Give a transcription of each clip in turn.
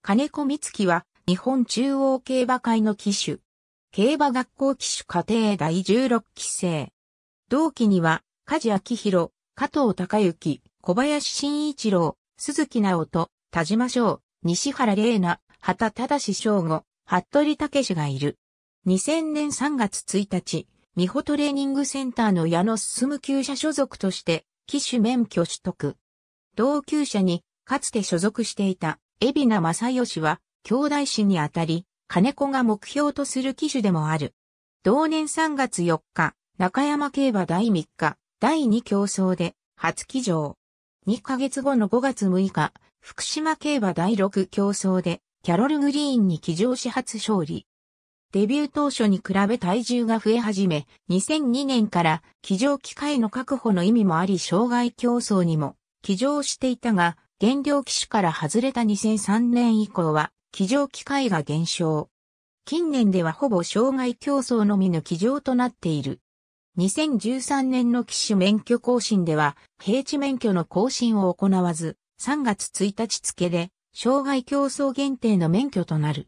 金子光樹は、日本中央競馬会の騎手。競馬学校騎手家庭第16期生。同期には、梶明宏、加藤隆之、小林慎一郎、鈴木直人、田島翔、西原玲奈、畑忠翔吾、服部武がいる。2000年3月1日、美穂トレーニングセンターの矢野進級者所属として、騎手免許取得。同級者に、かつて所属していた、海老名正義は、兄弟子にあたり、金子が目標とする機種でもある。同年3月4日、中山競馬第3日、第2競争で、初騎乗。2ヶ月後の5月6日、福島競馬第6競争で、キャロルグリーンに騎乗し初勝利。デビュー当初に比べ体重が増え始め、2002年から騎乗機会の確保の意味もあり障害競争にも騎乗していたが、原料機種から外れた2003年以降は、騎乗機会が減少。近年ではほぼ障害競争のみの騎乗となっている。2013年の騎手免許更新では、平地免許の更新を行わず、3月1日付で、障害競争限定の免許となる。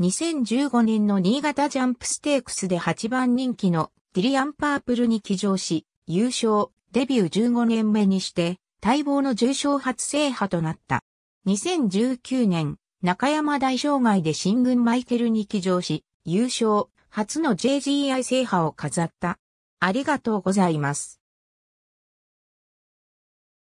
2015年の新潟ジャンプステークスで8番人気のディリアンパープルに騎乗し、優勝、デビュー15年目にして、待望の重賞初制覇となった。2019年、中山大障害で新軍マイケルに騎乗し、優勝、初の JGI 制覇を飾った。ありがとうございます。